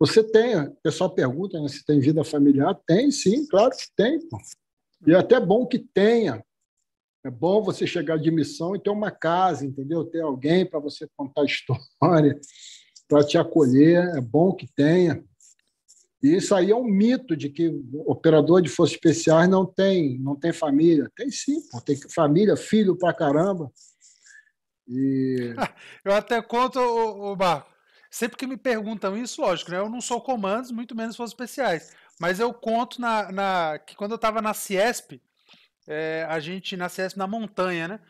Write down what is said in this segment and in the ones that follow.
Você tem, o pessoal pergunta né, se tem vida familiar. Tem, sim, claro que tem. Pô. E é até bom que tenha. É bom você chegar de missão e ter uma casa, entendeu? Ter alguém para você contar história, para te acolher. É bom que tenha. E isso aí é um mito de que operador de forças especiais não tem, não tem família. Tem sim, pô. tem família, filho pra caramba. E... Eu até conto, o, Marco, Sempre que me perguntam isso, lógico, né? Eu não sou comandos, muito menos forças especiais. Mas eu conto na, na que quando eu estava na Ciesp, é, a gente, na Ciesp na montanha, né?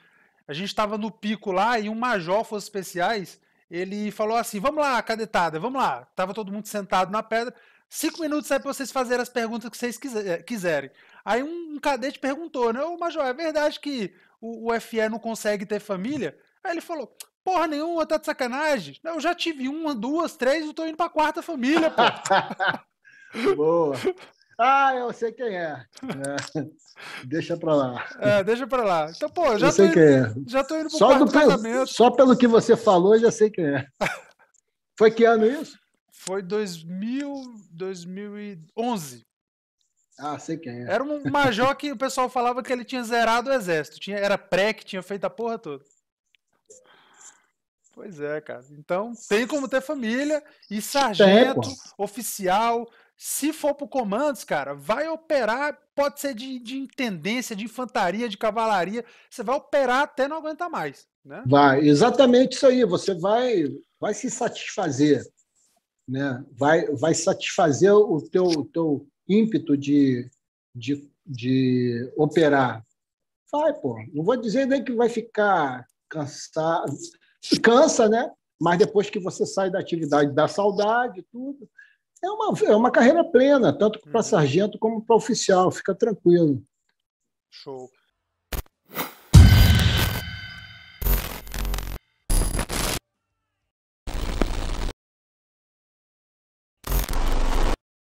A gente estava no pico lá e um major forças especiais, ele falou assim: vamos lá, cadetada, vamos lá. Tava todo mundo sentado na pedra. Cinco minutos aí para vocês fazerem as perguntas que vocês eh, quiserem. Aí um, um cadete perguntou, né? Ô, Major, é verdade que o, o FE não consegue ter família? Aí ele falou: Porra nenhuma, tá de sacanagem. eu já tive uma, duas, três, eu tô indo pra quarta família, pô. Boa. Ah, eu sei quem é. é. Deixa pra lá. É, deixa pra lá. Então, pô, já, eu sei tô, quem é. indo, é. já tô indo pro só quarto casamento. Só pelo que você falou, eu já sei quem é. Foi que ano isso? Foi 2000, 2011. Ah, sei quem é. Era um major que o pessoal falava que ele tinha zerado o exército. Tinha, era pré que tinha feito a porra toda. Pois é, cara. Então, tem como ter família e sargento, tem, oficial. Se for pro comandos, cara, vai operar, pode ser de, de intendência, de infantaria, de cavalaria. Você vai operar até não aguentar mais, né? Vai, exatamente isso aí. Você vai, vai se satisfazer, né? Vai, vai satisfazer o teu, o teu ímpeto de, de, de operar. Vai, pô. Não vou dizer nem que vai ficar cansado, Cansa, né? Mas depois que você sai da atividade da saudade, tudo, é uma, é uma carreira plena, tanto para uhum. sargento como para oficial, fica tranquilo. Show.